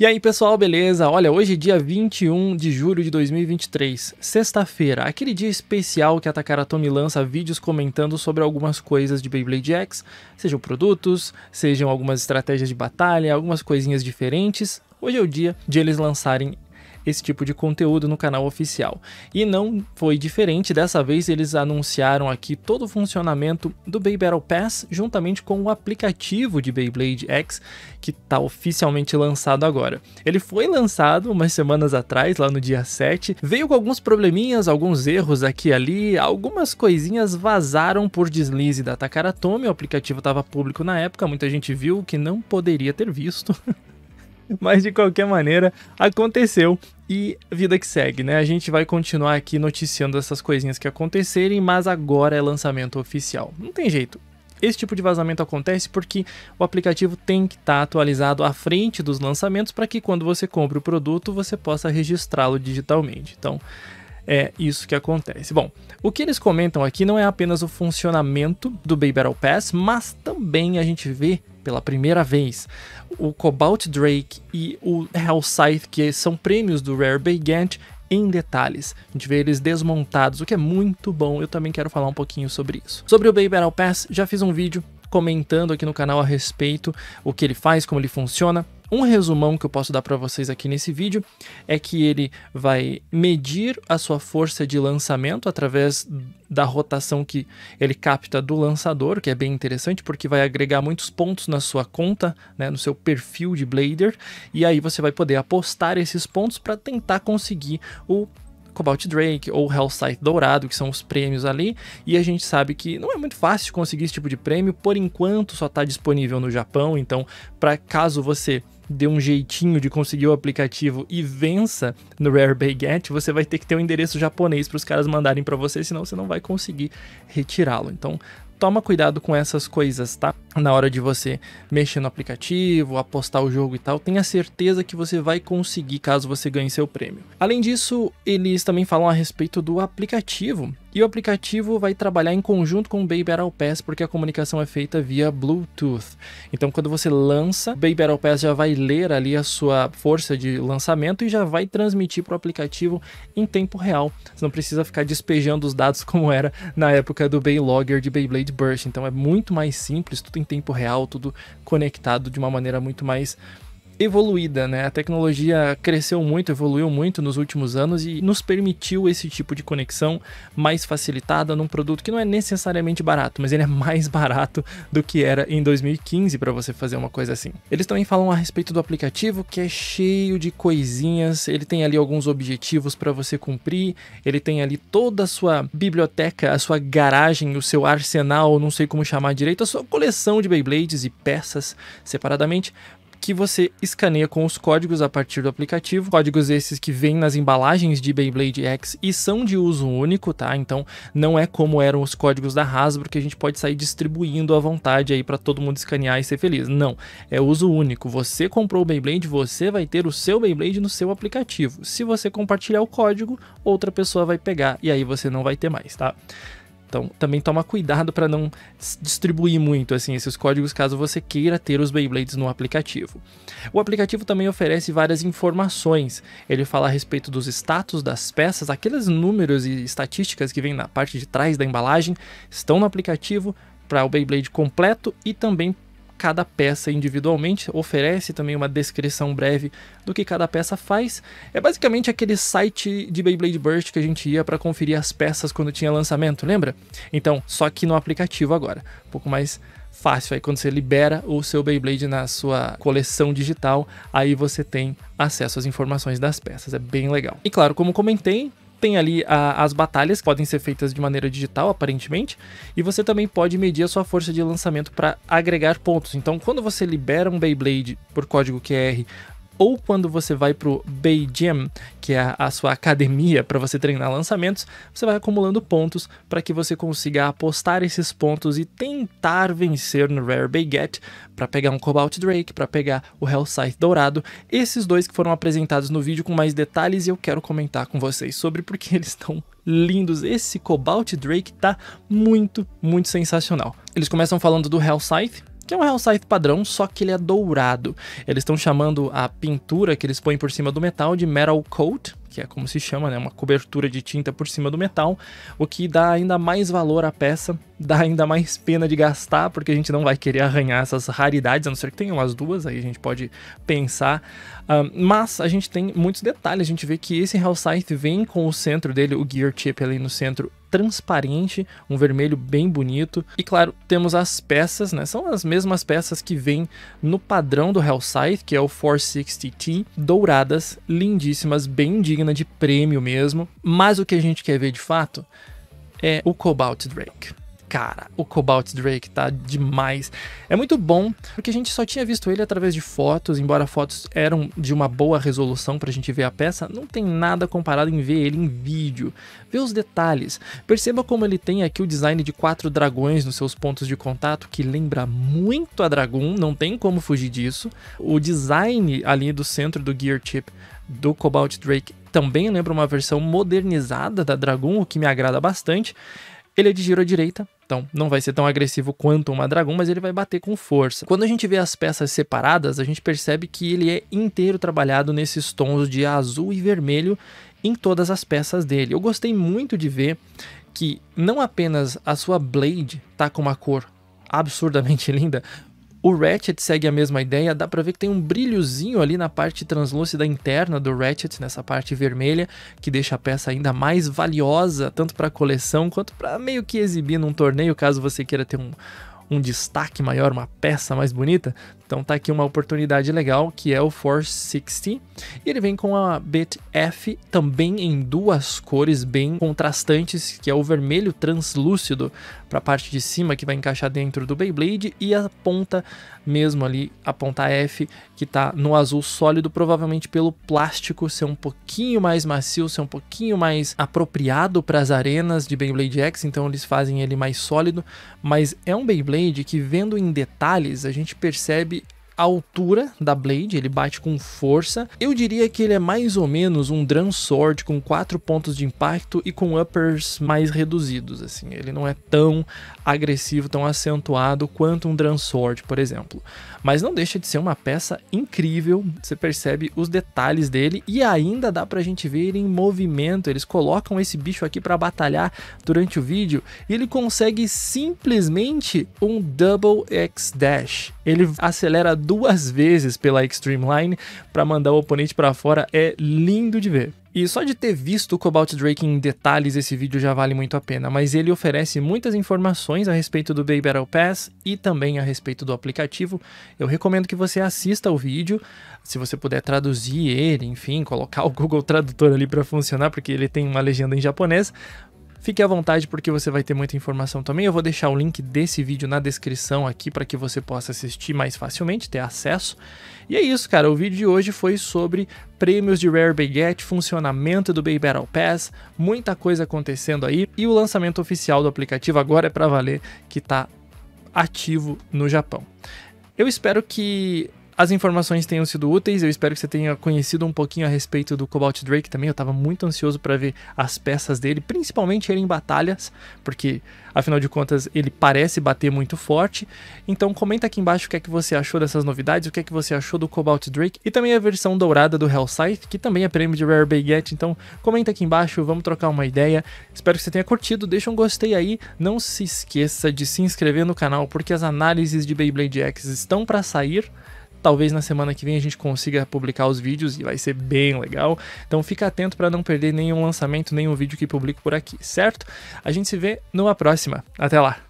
E aí, pessoal, beleza? Olha, hoje é dia 21 de julho de 2023, sexta-feira, aquele dia especial que a Takaratomi lança vídeos comentando sobre algumas coisas de Beyblade X, sejam produtos, sejam algumas estratégias de batalha, algumas coisinhas diferentes. Hoje é o dia de eles lançarem esse tipo de conteúdo no canal oficial. E não foi diferente, dessa vez eles anunciaram aqui todo o funcionamento do Bay Battle Pass juntamente com o aplicativo de Beyblade X, que está oficialmente lançado agora. Ele foi lançado umas semanas atrás, lá no dia 7, veio com alguns probleminhas, alguns erros aqui e ali, algumas coisinhas vazaram por deslize da Takaratomi, o aplicativo estava público na época, muita gente viu que não poderia ter visto. Mas de qualquer maneira, aconteceu e vida que segue, né? A gente vai continuar aqui noticiando essas coisinhas que acontecerem, mas agora é lançamento oficial. Não tem jeito. Esse tipo de vazamento acontece porque o aplicativo tem que estar tá atualizado à frente dos lançamentos para que quando você compra o produto você possa registrá-lo digitalmente. Então, é isso que acontece. Bom, o que eles comentam aqui não é apenas o funcionamento do Bay Battle Pass, mas também a gente vê pela primeira vez o Cobalt Drake e o Hellscythe, que são prêmios do Rare Bay Gantt, em detalhes. A gente vê eles desmontados, o que é muito bom. Eu também quero falar um pouquinho sobre isso. Sobre o Bay Battle Pass, já fiz um vídeo comentando aqui no canal a respeito o que ele faz, como ele funciona. Um resumão que eu posso dar para vocês aqui nesse vídeo é que ele vai medir a sua força de lançamento através da rotação que ele capta do lançador, que é bem interessante porque vai agregar muitos pontos na sua conta, né, no seu perfil de blader, e aí você vai poder apostar esses pontos para tentar conseguir o Cobalt Drake ou Hellsight Dourado, que são os prêmios ali, e a gente sabe que não é muito fácil conseguir esse tipo de prêmio, por enquanto só está disponível no Japão, então para caso você dê um jeitinho de conseguir o aplicativo e vença no Rare Bay Get, você vai ter que ter um endereço japonês para os caras mandarem para você, senão você não vai conseguir retirá-lo. Então, toma cuidado com essas coisas, tá? Na hora de você mexer no aplicativo, apostar o jogo e tal, tenha certeza que você vai conseguir caso você ganhe seu prêmio. Além disso, eles também falam a respeito do aplicativo e o aplicativo vai trabalhar em conjunto com o Bay Battle Pass, porque a comunicação é feita via Bluetooth. Então, quando você lança, o Bay Battle Pass já vai ler ali a sua força de lançamento e já vai transmitir para o aplicativo em tempo real. Você não precisa ficar despejando os dados como era na época do Logger de Beyblade Burst. Então, é muito mais simples, tudo em tempo real, tudo conectado de uma maneira muito mais evoluída, né? A tecnologia cresceu muito, evoluiu muito nos últimos anos e nos permitiu esse tipo de conexão mais facilitada num produto que não é necessariamente barato, mas ele é mais barato do que era em 2015 para você fazer uma coisa assim. Eles também falam a respeito do aplicativo que é cheio de coisinhas, ele tem ali alguns objetivos para você cumprir, ele tem ali toda a sua biblioteca, a sua garagem, o seu arsenal, não sei como chamar direito, a sua coleção de Beyblades e peças separadamente que você escaneia com os códigos a partir do aplicativo. Códigos esses que vêm nas embalagens de Beyblade X e são de uso único, tá? Então não é como eram os códigos da Hasbro que a gente pode sair distribuindo à vontade aí para todo mundo escanear e ser feliz. Não, é uso único. Você comprou o Beyblade, você vai ter o seu Beyblade no seu aplicativo. Se você compartilhar o código, outra pessoa vai pegar e aí você não vai ter mais, tá? Então, também toma cuidado para não distribuir muito assim esses códigos caso você queira ter os Beyblades no aplicativo. O aplicativo também oferece várias informações. Ele fala a respeito dos status das peças, aqueles números e estatísticas que vêm na parte de trás da embalagem estão no aplicativo para o Beyblade completo e também cada peça individualmente, oferece também uma descrição breve do que cada peça faz. É basicamente aquele site de Beyblade Burst que a gente ia para conferir as peças quando tinha lançamento, lembra? Então, só que no aplicativo agora, um pouco mais fácil. Aí quando você libera o seu Beyblade na sua coleção digital, aí você tem acesso às informações das peças. É bem legal. E claro, como comentei, tem ali a, as batalhas que podem ser feitas de maneira digital, aparentemente, e você também pode medir a sua força de lançamento para agregar pontos. Então, quando você libera um Beyblade por código QR ou quando você vai para o Bay Gym, que é a sua academia para você treinar lançamentos, você vai acumulando pontos para que você consiga apostar esses pontos e tentar vencer no Rare Bay Get para pegar um Cobalt Drake, para pegar o Hellscythe Dourado, esses dois que foram apresentados no vídeo com mais detalhes e eu quero comentar com vocês sobre porque eles estão lindos. Esse Cobalt Drake tá muito, muito sensacional. Eles começam falando do Hellscythe, que é um Hellscythe padrão, só que ele é dourado. Eles estão chamando a pintura que eles põem por cima do metal de Metal Coat, que é como se chama, né, uma cobertura de tinta por cima do metal, o que dá ainda mais valor à peça, dá ainda mais pena de gastar, porque a gente não vai querer arranhar essas raridades, a não ser que tenham as duas, aí a gente pode pensar. mas a gente tem muitos detalhes, a gente vê que esse Hellscythe vem com o centro dele, o gear chip ali no centro, transparente, um vermelho bem bonito. E claro, temos as peças, né? São as mesmas peças que vêm no padrão do Hellside, que é o 460T, douradas, lindíssimas, bem digna de prêmio mesmo. Mas o que a gente quer ver de fato é o Cobalt Drake cara, o Cobalt Drake tá demais. É muito bom, porque a gente só tinha visto ele através de fotos, embora fotos eram de uma boa resolução pra gente ver a peça, não tem nada comparado em ver ele em vídeo. Vê os detalhes. Perceba como ele tem aqui o design de quatro dragões nos seus pontos de contato, que lembra muito a Dragoon, não tem como fugir disso. O design ali do centro do Gear Chip do Cobalt Drake também lembra uma versão modernizada da Dragoon, o que me agrada bastante. Ele é de giro à direita, então não vai ser tão agressivo quanto o madragão, mas ele vai bater com força. Quando a gente vê as peças separadas, a gente percebe que ele é inteiro trabalhado nesses tons de azul e vermelho em todas as peças dele. Eu gostei muito de ver que não apenas a sua blade tá com uma cor absurdamente linda, o Ratchet segue a mesma ideia, dá pra ver que tem um brilhozinho ali na parte translúcida interna do Ratchet, nessa parte vermelha, que deixa a peça ainda mais valiosa, tanto pra coleção quanto pra meio que exibir num torneio, caso você queira ter um, um destaque maior, uma peça mais bonita. Então tá aqui uma oportunidade legal que é o 460. E ele vem com a bit F também em duas cores bem contrastantes, que é o vermelho translúcido para a parte de cima que vai encaixar dentro do Beyblade e a ponta mesmo ali, a ponta F que tá no azul sólido, provavelmente pelo plástico ser um pouquinho mais macio, ser um pouquinho mais apropriado para as arenas de Beyblade X, então eles fazem ele mais sólido, mas é um Beyblade de que vendo em detalhes a gente percebe altura da Blade, ele bate com força. Eu diria que ele é mais ou menos um Drum Sword com 4 pontos de impacto e com uppers mais reduzidos, assim. Ele não é tão agressivo, tão acentuado quanto um Drum Sword, por exemplo. Mas não deixa de ser uma peça incrível, você percebe os detalhes dele e ainda dá pra gente ver ele em movimento. Eles colocam esse bicho aqui para batalhar durante o vídeo e ele consegue simplesmente um Double X Dash. Ele acelera duas vezes pela Extreme Line para mandar o oponente para fora é lindo de ver. E só de ter visto o Cobalt Drake em detalhes, esse vídeo já vale muito a pena, mas ele oferece muitas informações a respeito do Bay Battle Pass e também a respeito do aplicativo. Eu recomendo que você assista o vídeo, se você puder traduzir ele, enfim, colocar o Google Tradutor ali para funcionar, porque ele tem uma legenda em japonês, Fique à vontade porque você vai ter muita informação também. Eu vou deixar o link desse vídeo na descrição aqui para que você possa assistir mais facilmente, ter acesso. E é isso, cara. O vídeo de hoje foi sobre prêmios de Rare Baguette, funcionamento do Bay Battle Pass, muita coisa acontecendo aí e o lançamento oficial do aplicativo agora é para valer que está ativo no Japão. Eu espero que as informações tenham sido úteis. Eu espero que você tenha conhecido um pouquinho a respeito do Cobalt Drake também. Eu estava muito ansioso para ver as peças dele, principalmente ele em batalhas, porque afinal de contas ele parece bater muito forte. Então comenta aqui embaixo o que é que você achou dessas novidades, o que é que você achou do Cobalt Drake e também a versão dourada do Hellsight, que também é prêmio de Rare Baguette. Então comenta aqui embaixo, vamos trocar uma ideia. Espero que você tenha curtido, deixa um gostei aí. Não se esqueça de se inscrever no canal, porque as análises de Beyblade X estão para sair. Talvez na semana que vem a gente consiga publicar os vídeos e vai ser bem legal. Então fica atento para não perder nenhum lançamento, nenhum vídeo que publico por aqui, certo? A gente se vê numa próxima. Até lá!